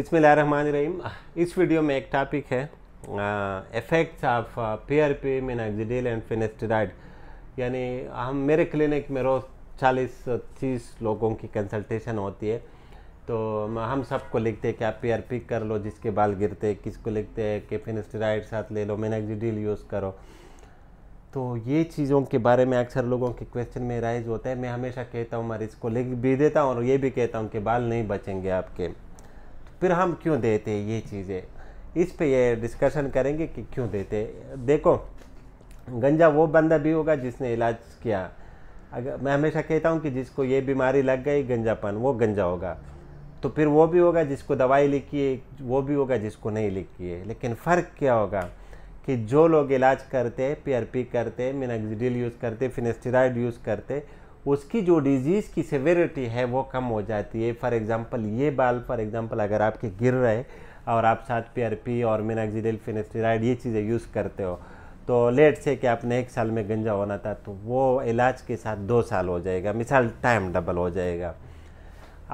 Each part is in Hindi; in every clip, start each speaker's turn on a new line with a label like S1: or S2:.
S1: रहीम इस वीडियो में एक टॉपिक है effects of P R P minoxidil and finasteride यानी हम मेरे क्लिनिक में रोज़ चालीस तीस लोगों की कंसल्टेशन होती है तो हम सबको लिखते हैं कि आप पी आर पी कर लो जिसके बाल गिरते हैं किसको लिखते हैं कि फिनेस्टिराइड साथ ले लो मिनाक्जिडिल यूज़ करो तो ये चीज़ों के बारे में अक्सर लोगों के क्वेश्चन में राइज होता है मैं हमेशा कहता हूँ मरीज़ को लिख भी देता हूँ और ये भी कहता हूँ कि बाल नहीं बचेंगे आपके फिर हम क्यों देते ये चीज़ें इस पे ये डिस्कशन करेंगे कि क्यों देते देखो गंजा वो बंदा भी होगा जिसने इलाज किया अगर मैं हमेशा कहता हूँ कि जिसको ये बीमारी लग गई गंजापन वो गंजा होगा तो फिर वो भी होगा जिसको दवाई लिखी है वो भी होगा जिसको नहीं लिखी है लेकिन फ़र्क क्या होगा कि जो लोग इलाज करते पी करते मिनाक्सिडिल यूज़ करते फिनेस्टेराइड यूज़ करते उसकी जो डिजीज़ की सेवेरिटी है वो कम हो जाती है फॉर एग्ज़ाम्पल ये बाल फॉर एग्ज़ाम्पल अगर आपके गिर रहे और आप साथ पी आर पी और मिनाक्जिडिल फिनेस्टेराइड ये चीज़ें यूज़ करते हो तो लेट से कि आपने एक साल में गंजा होना था तो वो इलाज के साथ दो साल हो जाएगा मिसाल टाइम डबल हो जाएगा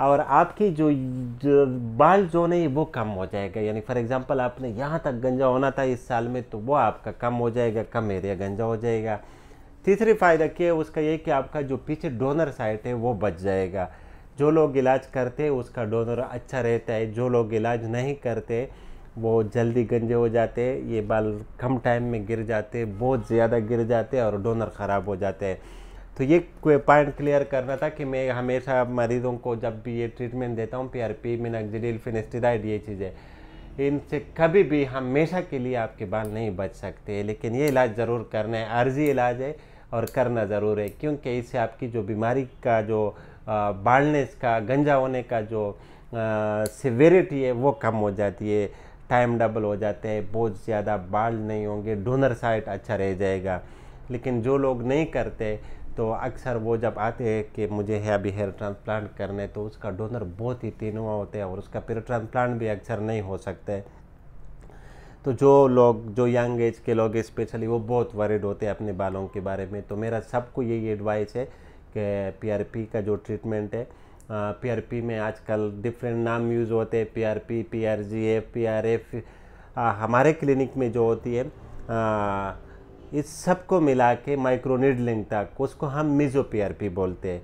S1: और आपकी जो, जो बाल जोन है वो कम हो जाएगा यानी फॉर एग्ज़ाम्पल आपने यहाँ तक गंजा होना था इस साल में तो वो आपका कम हो जाएगा कम एरिया गंजा हो जाएगा तीसरी फ़ायदा क्या है उसका ये कि आपका जो पीछे डोनर साइट है वो बच जाएगा जो लोग इलाज करते हैं उसका डोनर अच्छा रहता है जो लोग इलाज नहीं करते वो जल्दी गंजे हो जाते हैं ये बाल कम टाइम में गिर जाते बहुत ज़्यादा गिर जाते और डोनर ख़राब हो जाते हैं तो ये पॉइंट क्लियर करना था कि मैं हमेशा मरीज़ों को जब भी ये ट्रीटमेंट देता हूँ P R P minoxidil finasteride ये चीज़ें इनसे कभी भी हमेशा के लिए आपके बाल नहीं बच सकते लेकिन ये इलाज ज़रूर करना है अर्जी इलाज है और करना ज़रूर है क्योंकि इससे आपकी जो बीमारी का जो बाढ़नेस का गंजा होने का जो सिवेरिटी है वो कम हो जाती है टाइम डबल हो जाते हैं बहुत ज़्यादा बाल नहीं होंगे डोनर साइट अच्छा रह जाएगा लेकिन जो लोग नहीं करते तो अक्सर वो जब आते हैं कि मुझे है अभी हेयर ट्रांसप्लांट करने तो उसका डोनर बहुत ही तीनवा होता है और उसका पेयर ट्रांसप्लांट भी अक्सर नहीं हो सकता है तो जो लोग जो यंग एज के लोग स्पेशली वो बहुत वरिड होते हैं अपने बालों के बारे में तो मेरा सबको यही एडवाइस है कि पीआरपी का जो ट्रीटमेंट है पीआरपी में आजकल डिफरेंट नाम यूज़ होते हैं पीआरपी पीआरजीएफ पीआरएफ हमारे क्लिनिक में जो होती है आ, इस सब को मिला के माइक्रो तक उसको हम मिजो पीआरपी बोलते हैं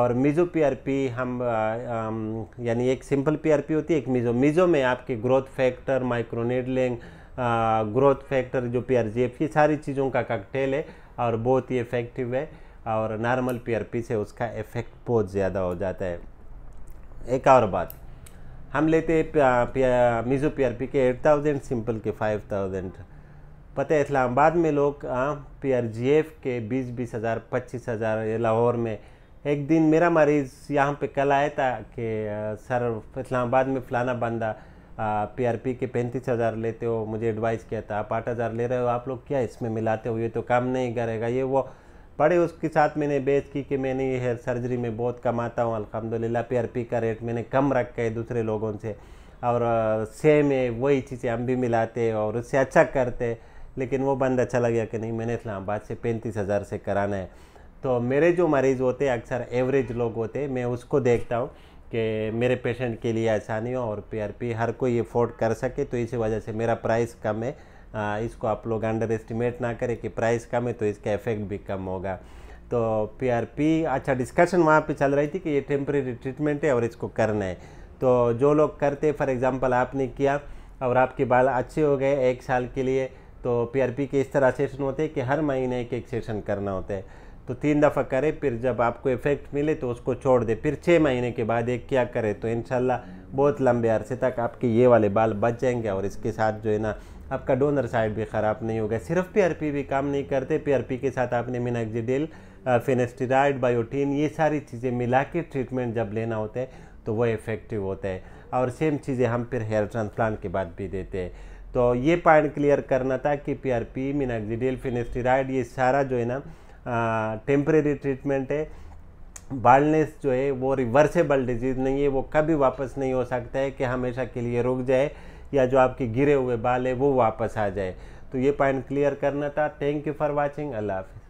S1: और मिजो पीआरपी हम यानी एक सिंपल पीआरपी होती है एक मिजो मिजो में आपके growth factor micro growth factor जो पी आर जी एफ ये सारी चीज़ों का कॉकटेल है और बहुत ही इफेक्टिव है और नॉर्मल पी आर पी से उसका इफेक्ट बहुत ज़्यादा हो जाता है एक और बात हम लेते मिजो मीज़ो पी आर पी के एट थाउजेंड सिंपल के फाइव थाउजेंड पता है इस्लामाबाद में लोग पी आर जी एफ के बीस बीस हज़ार पच्चीस हज़ार लाहौर में एक दिन मेरा मरीज़ यहाँ पे कल आया था कि सर इस्लामाबाद में फलाना बंदा पीआरपी के पैंतीस हज़ार लेते हो मुझे एडवाइस किया था आप आठ हज़ार ले रहे हो आप लोग क्या इसमें मिलाते हो ये तो काम नहीं करेगा ये वो पढ़े उसके साथ मैंने बेच की कि मैंने ये हेयर सर्जरी में बहुत कमाता हूँ अलहमदिल्ला पी का रेट मैंने कम रखा है दूसरे लोगों से और सेम है वही चीज़ें हम भी मिलाते और उससे अच्छा करते लेकिन वो बंद अच्छा लग गया कि नहीं मैंने इस्लामाबाद से पैंतीस हज़ार से कराना है तो मेरे जो मरीज़ होते हैं अक्सर एवरेज लोग होते मैं उसको देखता हूँ कि मेरे पेशेंट के लिए आसानी हो और पीआरपी हर कोई अफोर्ड कर सके तो इसी वजह से मेरा प्राइस कम है आ, इसको आप लोग अंडर एस्टिमेट ना करें कि प्राइस कम है तो इसका इफेक्ट भी कम होगा तो पीआरपी अच्छा डिस्कशन वहाँ पे चल रही थी कि ये टेम्प्रेरी ट्रीटमेंट है और इसको करना है तो जो लोग करते फॉर एग्ज़ाम्पल आपने किया और आपके बाल अच्छे हो गए एक साल के लिए तो पीआरपी के इस तरह सेशन होते हैं कि हर महीने एक एक सेशन करना होता है तो तीन दफ़ा करें फिर जब आपको इफ़ेक्ट मिले तो उसको छोड़ दे फिर छः महीने के बाद एक क्या करें तो इन बहुत लंबे अरसे तक आपके ये वाले बाल बच जाएंगे और इसके साथ जो है ना आपका डोनर साइड भी ख़राब नहीं होगा सिर्फ पी भी काम नहीं करते पी के साथ आपने मिनाक्जिडिल फिनेस्टिराइड बायोटीन ये सारी चीज़ें मिला के ट्रीटमेंट जब लेना होता है तो वो इफ़ेक्टिव होता है और सेम चीज़ें हम फिर हेयर ट्रांसप्लांट के बाद भी देते हैं तो ये पॉइंट क्लियर करना था कि P R P minoxidil finasteride ये सारा जो है ना टेम्परेरी ट्रीटमेंट है बाल्डनेस जो है वो रिवर्सेबल डिजीज़ नहीं है वो कभी वापस नहीं हो सकता है कि हमेशा के लिए रुक जाए या जो आपके गिरे हुए बाल है वो वापस आ जाए तो ये पॉइंट क्लियर करना था thank you for watching Allah हाफि